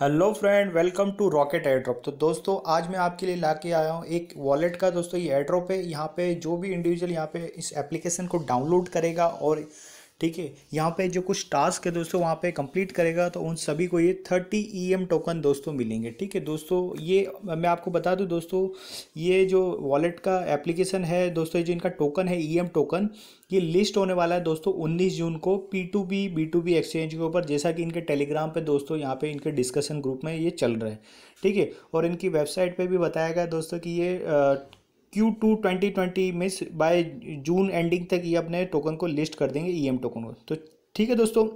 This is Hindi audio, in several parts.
hello friend welcome to rocket airdrop तो दोस्तों आज मैं आपके लिए ला के आया हूँ एक वॉलेट का दोस्तों ये एड्रॉप है यहाँ पे जो भी इंडिविजुअल यहाँ पे इस एप्लीकेशन को डाउनलोड करेगा और ठीक है यहाँ पे जो कुछ टास्क है दोस्तों वहाँ पे कंप्लीट करेगा तो उन सभी को ये थर्टी ई एम टोकन दोस्तों मिलेंगे ठीक है दोस्तों ये मैं आपको बता दूँ दोस्तों ये जो वॉलेट का एप्लीकेशन है दोस्तों ये जो इनका टोकन है ई एम टोकन ये लिस्ट होने वाला है दोस्तों उन्नीस जून को P two B B two B exchange के ऊपर जैसा कि इनके टेलीग्राम पर दोस्तों यहाँ पे इनके डिस्कशन ग्रुप में ये चल रहे हैं ठीक है और इनकी वेबसाइट पर भी बताया गया दोस्तों कि ये Q two twenty twenty miss by June ending तक ये अपने टोकन को लिस्ट कर देंगे ई एम टोकन को तो ठीक है दोस्तों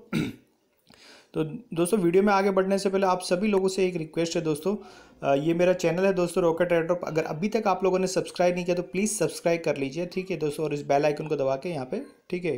तो दोस्तों वीडियो में आगे बढ़ने से पहले आप सभी लोगों से एक रिक्वेस्ट है दोस्तों ये मेरा चैनल है दोस्तों रॉकेट एड्रॉप अगर अभी तक आप लोगों ने सब्सक्राइब नहीं किया तो प्लीज़ सब्सक्राइब कर लीजिए ठीक है दोस्तों और इस बेल आइकन को दबा के यहाँ पे ठीक है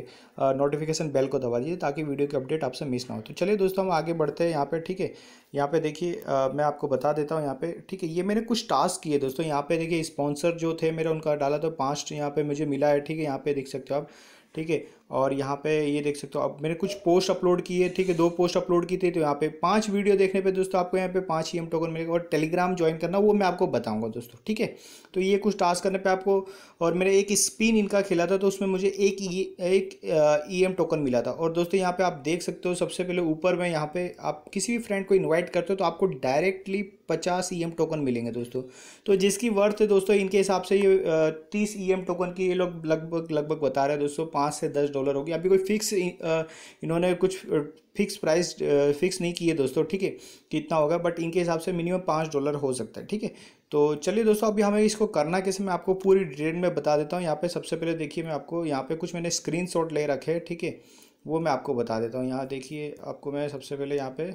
नोटिफिकेशन बेल को दबा दीजिए ताकि वीडियो की अपडेट आपसे मिस ना हो तो चलिए दोस्तों हम आगे बढ़ते हैं यहाँ पर ठीक है यहाँ पे देखिए मैं आपको बता देता हूँ यहाँ पे ठीक है ये मैंने कुछ टास्क किए दोस्तों यहाँ पे देखिए स्पॉन्सर जो थे मेरे उनका डाला तो पाँच यहाँ पर मुझे मिला है ठीक है यहाँ पे देख सकते हो आप ठीक है और यहाँ पे ये देख सकते हो अब मैंने कुछ पोस्ट अपलोड किए ठीक है दो पोस्ट अपलोड की थी तो यहाँ पे पांच वीडियो देखने पे दोस्तों आपको यहाँ पे पांच ई एम टोकन मिलेगा और टेलीग्राम ज्वाइन करना वो मैं आपको बताऊंगा दोस्तों ठीक है तो ये कुछ टास्क करने पे आपको और मेरे एक स्पिन इनका खेला था तो उसमें मुझे एक एक ई एम टोकन मिला था और दोस्तों यहाँ पर आप देख सकते हो सबसे पहले ऊपर में यहाँ पर आप किसी भी फ्रेंड को इन्वाइट करते हो तो आपको डायरेक्टली पचास ई e टोकन मिलेंगे दोस्तों तो जिसकी वर्थ है दोस्तों इनके हिसाब से ये तीस ई e टोकन की ये लोग लगभग लगभग बता रहे हैं दोस्तों पाँच से दस डॉलर होगी अभी कोई फिक्स इन्होंने कुछ फिक्स प्राइस फिक्स नहीं किए दोस्तों ठीक है कितना होगा बट इनके हिसाब से मिनिमम पाँच डॉलर हो सकता है ठीक है तो चलिए दोस्तों अभी हमें इसको करना कैसे मैं आपको पूरी डिटेल में बता देता हूँ यहाँ पे सबसे पहले देखिए मैं आपको यहाँ पे कुछ मैंने स्क्रीन ले रखे ठीक है वो मैं आपको बता देता हूँ यहाँ देखिए आपको मैं सबसे पहले यहाँ पर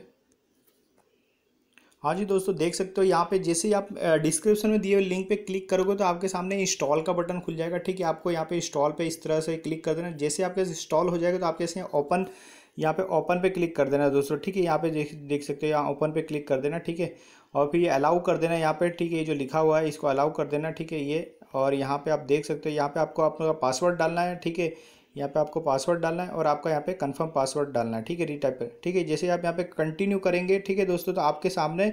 हाँ जी दोस्तों देख सकते हो यहाँ पे जैसे ही आप डिस्क्रिप्शन में दिए हुए लिंक पे क्लिक करोगे तो आपके सामने इंस्टॉल का बटन खुल जाएगा ठीक है आपको यहाँ पे इंस्टॉल पे इस तरह से क्लिक कर देना जैसे आपके इंस्टॉल हो जाएगा तो आपके इसमें ओपन यहाँ पे ओपन पे क्लिक कर देना दोस्तों ठीक है यहाँ पे देख देख सकते हो यहाँ ओपन पे क्लिक कर देना ठीक है और फिर ये अलाउ कर देना यहाँ पे ठीक है ये जो लिखा हुआ है इसको अलाउ कर देना ठीक है ये और यहाँ पे आप देख सकते हो यहाँ पे आपको अपना पासवर्ड डालना है ठीक है यहाँ पे आपको पासवर्ड डालना है और आपका यहाँ पे कंफर्म पासवर्ड डालना है ठीक है रीटाइप पर ठीक है जैसे आप यहाँ पे कंटिन्यू करेंगे ठीक है दोस्तों तो आपके सामने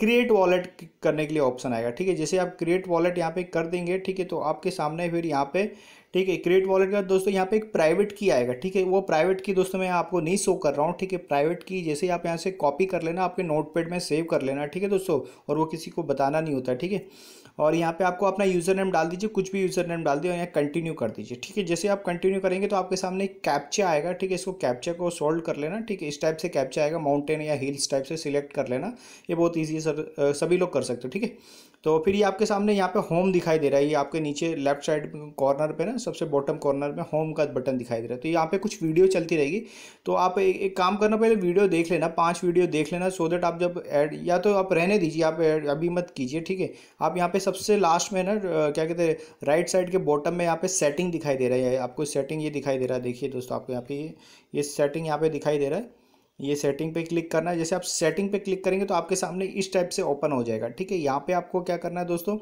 क्रिएट वॉलेट करने के लिए ऑप्शन आएगा ठीक है जैसे आप क्रिएट वॉलेट यहाँ पे कर देंगे ठीक है तो आपके सामने फिर यहाँ पे ठीक है क्रिएट वॉलेट का दोस्तों यहाँ पे एक प्राइवेट की आएगा ठीक है वो प्राइवेट की दोस्तों मैं आपको नहीं शो कर रहा हूँ ठीक है प्राइवेट की जैसे आप यहाँ से कॉपी कर लेना आपके नोटपैड में सेव कर लेना ठीक है दोस्तों और वो किसी को बताना नहीं होता ठीक है और यहाँ पे आपको अपना यूज़र नेम डाल दीजिए कुछ भी यूज़र नेम डाल दिए और यहाँ कंटिन्यू कर दीजिए ठीक है जैसे आप कंटिन्यू करेंगे तो आपके सामने एक कैप्चा आएगा ठीक है इसको कैप्चा को सोल्व कर लेना ठीक है इस टाइप से कैप्चा आएगा माउंटेन या हिल्स टाइप से सिलेक्ट कर लेना ये बहुत ईजी सर सभी लोग कर सकते हो ठीक है तो फिर ये आपके सामने यहाँ पे होम दिखाई दे रहा है ये आपके नीचे लेफ्ट साइड कॉर्नर पे ना सबसे बॉटम कॉर्नर में होम का बटन दिखाई दे रहा है तो यहाँ पे कुछ वीडियो चलती रहेगी तो आप एक, एक काम करना पहले वीडियो देख लेना पाँच वीडियो देख लेना सो देट आप जब ऐड या तो आप रहने दीजिए आप एड अभी मत कीजिए ठीक है आप यहाँ पर सबसे लास्ट में ना क्या कहते हैं राइट साइड के बॉटम में यहाँ पर सेटिंग दिखाई दे रही है आपको सेटिंग ये दिखाई दे रहा है देखिए दोस्तों आपको यहाँ पे ये सेटिंग यहाँ पर दिखाई दे रहा है ये सेटिंग पे क्लिक करना है जैसे आप सेटिंग पे क्लिक करेंगे तो आपके सामने इस टाइप से ओपन हो जाएगा ठीक है यहाँ पे आपको क्या करना है दोस्तों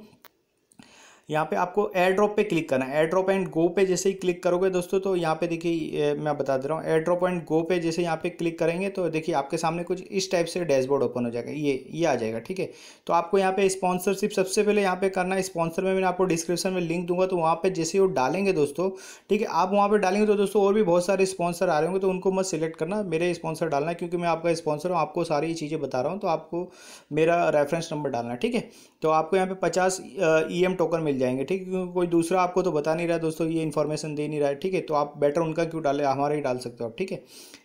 यहाँ पे आपको एयर ड्रॉप पे क्लिक करना है एयर ड्रॉप एंड गो पे जैसे ही क्लिक करोगे दोस्तों तो यहाँ पे देखिए मैं बता दे रहा हूँ एयर ड्रॉप एंड गो पे जैसे यहाँ पे क्लिक करेंगे तो देखिए आपके सामने कुछ इस टाइप से डैशबोर्ड ओपन हो जाएगा ये ये आ जाएगा ठीक है तो आपको यहाँ पे स्पॉन्सरशिप सबसे पहले यहाँ पे करना है स्पॉन्सर में मैंने आपको डिस्क्रिप्शन में लिंक दूंगा तो वहाँ पर जैसे वो डालेंगे दोस्तों ठीक है आप वहाँ पर डालेंगे तो दोस्तों और भी बहुत सारे स्पॉन्सर आ रहे होंगे तो उनको मत सिलेक्ट करना मेरे स्पॉन्सर डालना क्योंकि मैं आपका स्पॉन्सर हूँ आपको सारी चीज़ें बता रहा हूँ तो आपको मेरा रेफरेंस नंबर डालना ठीक है तो आपको यहाँ पे पचास ई एम टोकन मिल जाएंगे ठीक है कोई दूसरा आपको तो बता नहीं रहा है दोस्तों ये इन्फॉर्मेशन दे नहीं रहा है ठीक है तो आप बेटर उनका क्यों डाले हमारा ही डाल सकते हो आप ठीक है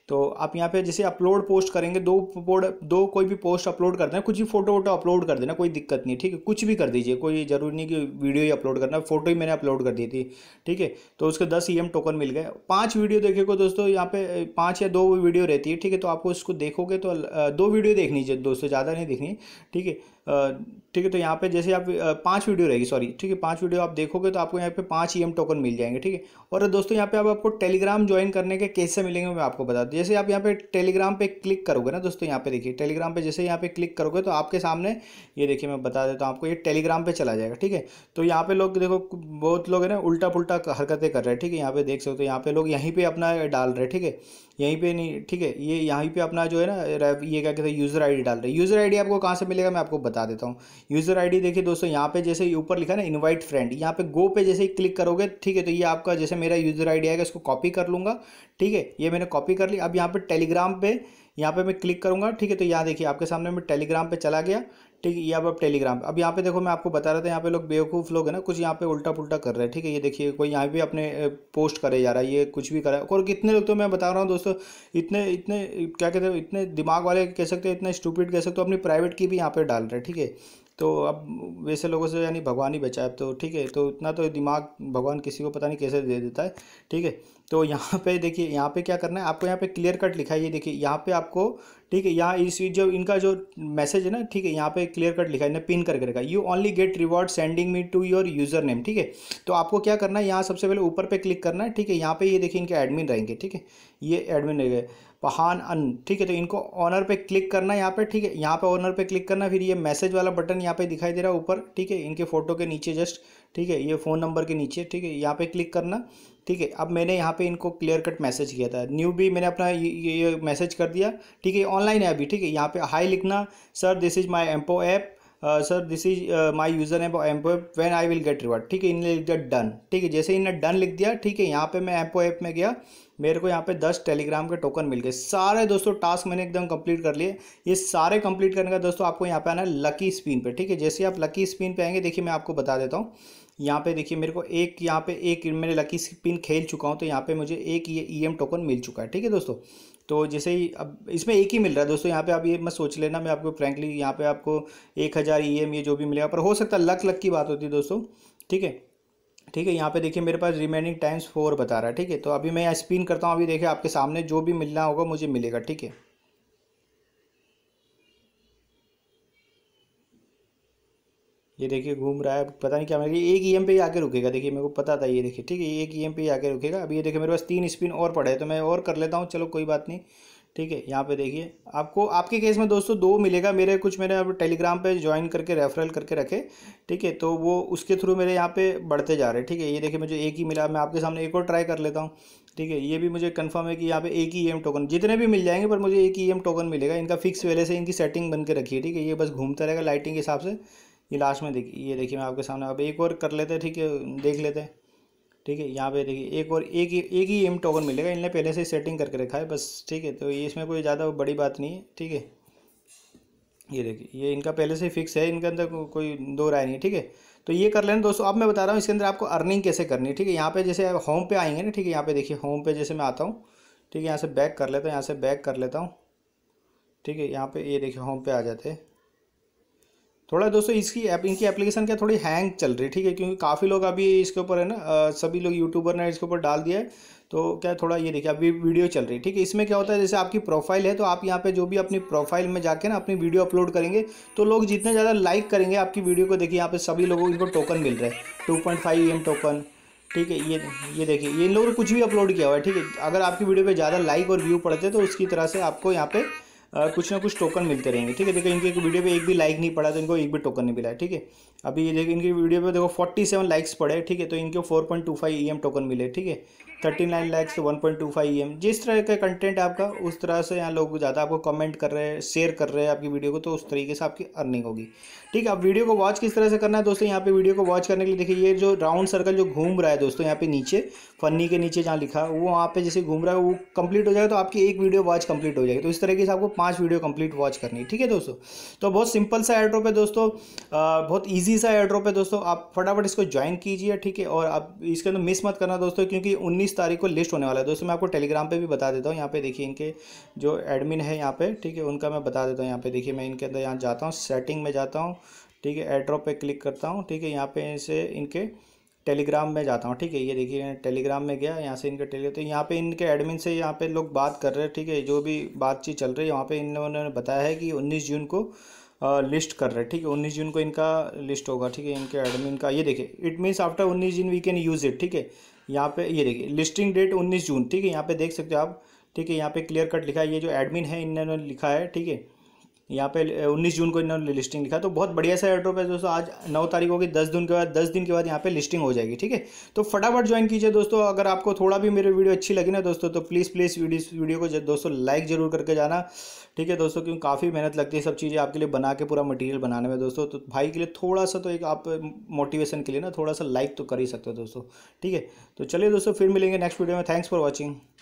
तो आप यहाँ पे जैसे अपलोड पोस्ट करेंगे दो पोड दो कोई भी पोस्ट अपलोड कर देना कुछ भी फोटो वोटो अपलोड कर देना कोई दिक्कत नहीं ठीक है कुछ भी कर दीजिए कोई जरूरी नहीं कि वीडियो ही अपलोड करना फोटो ही मैंने अपलोड कर दी थी ठीक है तो उसके दस ई e टोकन मिल गए पाँच वीडियो देखोगे दोस्तों यहाँ पे पाँच या दो वीडियो रहती है ठीक है तो आपको इसको देखोगे तो दो वीडियो देख लीजिए दोस्तों ज़्यादा नहीं देखनी ठीक है ठीक है तो यहाँ पे जैसे आप पांच वीडियो रहेगी सॉरी ठीक है पांच वीडियो आप देखोगे तो आपको यहाँ पे पांच ई e टोकन मिल जाएंगे ठीक है और दोस्तों यहाँ पे आप आपको टेलीग्राम ज्वाइन करने के कैसे मिलेंगे मैं आपको बता दूँ जैसे आप यहाँ पे टेलीग्राम पे क्लिक करोगे ना दोस्तों यहाँ पे देखिए टेलीग्राम पर जैसे यहाँ पे क्लिक करोगे तो आपके सामने ये देखिए मैं बता देता हूँ आपको ये टेलीग्राम पर चला जाएगा ठीक है तो यहाँ पे लोग देखो बहुत लोग है ना उल्टा पुलटा हरकतें कर रहे हैं ठीक है यहाँ पे देख सकते हो यहाँ पे लोग यहीं पर अपना डाल रहे हैं ठीक है यहीं पे नहीं ठीक है ये यहीं पे अपना जो है ना ये क्या कहते हैं यूज़र आईडी डाल रहे हैं यूज़र आईडी आपको कहाँ से मिलेगा मैं आपको बता देता हूँ यूज़र आईडी देखिए दोस्तों यहाँ पे जैसे ऊपर लिखा ना इनवाइट फ्रेंड यहाँ पे गो पे जैसे ही क्लिक करोगे ठीक है तो ये आपका जैसे मेरा यूज़र आई आएगा इसको कॉपी कर लूँगा ठीक है ये मैंने कॉपी कर ली अब यहाँ पर टेलीग्राम पर यहाँ पर मैं क्लिक करूँगा ठीक है तो यहाँ देखिए आपके सामने मैं टेलीग्राम पर चला गया ठीक है ये अब टेलीग्राम अब यहाँ पे देखो मैं आपको बता रहा था यहाँ पे लोग बेवकूफ़ लोग हैं ना कुछ यहाँ पे उल्टा पुल्टा कर रहे हैं ठीक है ये देखिए कोई यहाँ पे अपने पोस्ट करे जा रहा है ये कुछ भी कर रहा है और कितने लोग तो मैं बता रहा हूँ दोस्तों इतने इतने क्या कहते हैं इतने दिमाग वाले कह सकते हैं इतने स्टूपिड कह सकते हो अपनी प्राइवेट की भी यहाँ पर डाल रहे हैं ठीक है तो अब वैसे लोगों से यानी भगवान ही बचाए अब तो ठीक है तो इतना तो दिमाग भगवान किसी को पता नहीं कैसे दे देता है ठीक है तो यहाँ पे देखिए यहाँ पे क्या करना है आपको यहाँ पे क्लियर कट लिखा है ये देखिए यहाँ पे आपको ठीक है यहाँ इस जो इनका जो मैसेज है ना ठीक है यहाँ पे क्लियर कट लिखा है इन्हें पिन करके रखा you only get reward sending me to your user name ठीक है तो आपको क्या करना है यहाँ सबसे पहले ऊपर पे क्लिक करना है ठीक है यहाँ पे ये देखिए इनके एडमिन रहेंगे ठीक है ये एडमिन रहेंगे पहान अन ठीक है तो इनको ऑनर पे क्लिक करना यहाँ पे ठीक है यहाँ पे ऑनर पे क्लिक करना फिर ये मैसेज वाला बटन यहाँ पे दिखाई दे रहा है ऊपर ठीक है इनके फ़ोटो के नीचे जस्ट ठीक है ये फ़ोन नंबर के नीचे ठीक है यहाँ पे क्लिक करना ठीक है अब मैंने यहाँ पे इनको क्लियर कट मैसेज किया था न्यू भी मैंने अपना ये ये मैसेज कर दिया ठीक है ऑनलाइन है अभी ठीक है यहाँ पे हाई लिखना sir this is my Empo app sir this is my user M Empo app I will get reward ठीक है इन्हें लिख दिया डन ठीक है जैसे इन्हें डन लिख दिया ठीक है यहाँ पे मैं एम्पो ऐप में गया मेरे को यहाँ पे दस टेलीग्राम के टोकन मिल गए सारे दोस्तों टास्क मैंने एकदम कंप्लीट कर लिए ये सारे कंप्लीट करने का दोस्तों आपको यहाँ पे आना है लकी स्पिन पे ठीक है जैसे आप लकी स्पिन पे आएंगे देखिए मैं आपको बता देता हूँ यहाँ पे देखिए मेरे को एक यहाँ पे एक मैंने लकी पिन खेल चुका हूँ तो यहाँ पे मुझे एक ये ई एम टोकन मिल चुका है ठीक है दोस्तों तो जैसे ही अब इसमें एक ही मिल रहा है दोस्तों यहाँ पे आप ये मत सोच लेना मैं आपको फ्रैंकली यहाँ पे आपको एक हज़ार ई e एम ये जो भी मिलेगा पर हो सकता है लक लक की बात होती है दोस्तों ठीक है ठीक है यहाँ पे देखिए मेरे पास रिमेनिंग टाइम्स फोर बता रहा है ठीक है तो अभी मैं यहाँ स्पिन करता हूँ अभी देखिए आपके सामने जो भी मिलना होगा मुझे मिलेगा ठीक है ये देखिए घूम रहा है पता नहीं क्या मेरे एक ई एम पे ही आके रुकेगा देखिए मेरे को पता था ये देखिए ठीक है एक ई एम पे ही आके रुकेगा अभी ये देखिए मेरे पास तीन स्पिन और पड़े हैं तो मैं और कर लेता हूँ चलो कोई बात नहीं ठीक है यहाँ पे देखिए आपको आपके केस में दोस्तों दो मिलेगा मेरे कुछ मैंने अब टेलीग्राम पे ज्वाइन करके रेफरल करके रखे ठीक है तो वो उसके थ्रू मेरे यहाँ पे बढ़ते जा रहे हैं ठीक है ये देखिए मुझे एक ही मिला मैं आपके सामने एक और ट्राई कर लेता हूँ ठीक है ये भी मुझे कंफर्म है कि यहाँ पे एक ही एम टोकन जितने भी मिल जाएंगे पर मुझे एक ही एम टोकन मिलेगा इनका फिक्स वेले से इनकी सेटिंग बन के रखी है ठीक है ये बस घूमता रहेगा लाइटिंग के हिसाब से ये लास्ट में देखिए ये देखिए मैं आपके सामने अब एक और कर लेते हैं ठीक है देख लेते हैं ठीक है यहाँ पे देखिए एक और एक ही एक ही एम टोकन मिलेगा इनने पहले से सेटिंग करके रखा है बस ठीक है तो ये इसमें कोई ज़्यादा बड़ी बात नहीं है ठीक है ये देखिए ये इनका पहले से फिक्स है इनके अंदर को, कोई दो राय नहीं ठीक है तो ये कर लेना दोस्तों अब मैं बता रहा हूँ इसके अंदर आपको अर्निंग कैसे करनी है ठीक है यहाँ पे जैसे होम पे आएंगे ना ठीक है यहाँ पे देखिए होम पे जैसे मैं आता हूँ ठीक है यहाँ से बैक कर लेता हूँ यहाँ से बैक कर लेता हूँ ठीक है यहाँ पे ये देखिए होम पे आ जाते हैं थोड़ा दोस्तों इसकी इनकी एप्लीकेशन क्या थोड़ी हैंग चल रही है ठीक है क्योंकि काफ़ी लोग अभी इसके ऊपर है ना सभी लोग यूट्यूबर ने इसके ऊपर डाल दिया है तो क्या थोड़ा ये देखिए अभी वीडियो चल रही है ठीक है इसमें क्या होता है जैसे आपकी प्रोफाइल है तो आप यहाँ पे जो भी अपनी प्रोफाइल में जाके ना अपनी वीडियो अपलोड करेंगे तो लोग जितने ज़्यादा लाइक करेंगे आपकी वीडियो को देखिए यहाँ पे सभी लोगों को टोकन मिल रहा है टू पॉइंट फाइव टोकन ठीक है ये ये देखिए ये इन लोगों ने कुछ भी अपलोड किया हुआ है ठीक है अगर आपकी वीडियो पर ज़्यादा लाइक और व्यू पड़ते तो उसकी तरह से आपको यहाँ पर कुछ ना कुछ टोकन मिलते रहेंगे ठीक है देखो इनके एक वीडियो पे एक भी लाइक नहीं पड़ा तो इनको एक भी टोकन नहीं मिला है ठीक है अभी ये देखिए इनकी वीडियो पे देखो फोर्टी सेवन लाइक्स पड़े ठीक है तो इनको four point two five E M token मिले ठीक है थर्टी नाइन लाइक्स तो one point two five E M जिस तरह का कंटेंट आपका उस तरह से यहाँ लोग ज़्यादा आपको कमेंट कर रहे हैं शेयर कर रहे हैं आपकी वीडियो को तो उस तरीके से आपकी अर्निंग होगी ठीक है अब वीडियो को वॉच किस तरह से करना है दोस्तों यहाँ पे वीडियो को वॉच करने के लिए देखिए ये जो राउंड सर्कल जो घूम रहा है दोस्तों यहाँ पे नीचे फनी के नीचे जहाँ लिखा वो वहाँ पे जैसे घूम रहा है वो कंप्लीट हो जाएगा तो आपकी एक वीडियो वॉच कंप्लीट हो जाएगी तो इस तरीके से आपको पाँच वीडियो कंप्लीट वॉच करनी है ठीक है दोस्तों तो बहुत सिंपल सा एड्रोप है दोस्तों बहुत ईजी इजी सा ड्रॉप है दोस्तों आप फटाफट इसको ज्वाइन कीजिए ठीक है और आप इसके अंदर मिस मत करना दोस्तों क्योंकि 19 तारीख को लिस्ट होने वाला है दोस्तों मैं आपको टेलीग्राम पे भी बता देता हूँ यहाँ पे देखिए इनके जो एडमिन है यहाँ पे ठीक है उनका मैं बता देता हूँ यहाँ पे देखिए मैं इनके अंदर यहाँ जाता हूँ सेटिंग में जाता हूँ ठीक है एड्रॉप पर क्लिक करता हूँ ठीक है यहाँ पे इनसे इनके टेलीग्राम में जाता हूँ ठीक है ये देखिए टेलीग्राम में गया यहाँ से इनके टेली तो यहाँ पे इनके एडमिन से यहाँ पे लोग बात कर रहे हैं ठीक है जो भी बातचीत चल रही है वहाँ पे इन लोगों ने बताया है कि 19 जून को लिस्ट कर रहे हैं ठीक है उन्नीस जून को इनका लिस्ट होगा ठीक है इनके एडमिन का ये देखिए इट मीन्स आफ्टर उन्नीस June we can use it ठीक है यहाँ पे ये देखिए लिस्टिंग डेट उन्नीस जून ठीक है यहाँ पे देख सकते हो आप ठीक है यहाँ पे क्लियर कट लिखा है ये जो एडमिन है इन्होंने लिखा है ठीक है यहाँ पे 19 जून को इन्होंने लिस्टिंग लिखा तो बहुत बढ़िया सा एयरड्रॉप है दोस्तों आज नौ तारीख होगी दस दिन के बाद दस दिन के बाद यहाँ पे लिस्टिंग हो जाएगी ठीक है तो फटाफट ज्वाइन कीजिए दोस्तों अगर आपको थोड़ा भी मेरी वीडियो अच्छी लगी ना दोस्तों तो प्लीज़ प्लीज़ वीडियो वीडियो को दोस्तों लाइक जरूर करके जाना ठीक है दोस्तों क्योंकि काफ़ी मेहनत लगती है सब चीज़ें आपके लिए बना के पूरा मटीरियल बनाने में दोस्तों तो भाई के लिए थोड़ा सा तो एक आप मोटिवेशन के लिए ना थोड़ा सा लाइक तो कर ही सकते हो दोस्तों ठीक है तो चलिए दोस्तों फिर मिलेंगे नेक्स्ट वीडियो में थैंक्स फॉर वॉचिंग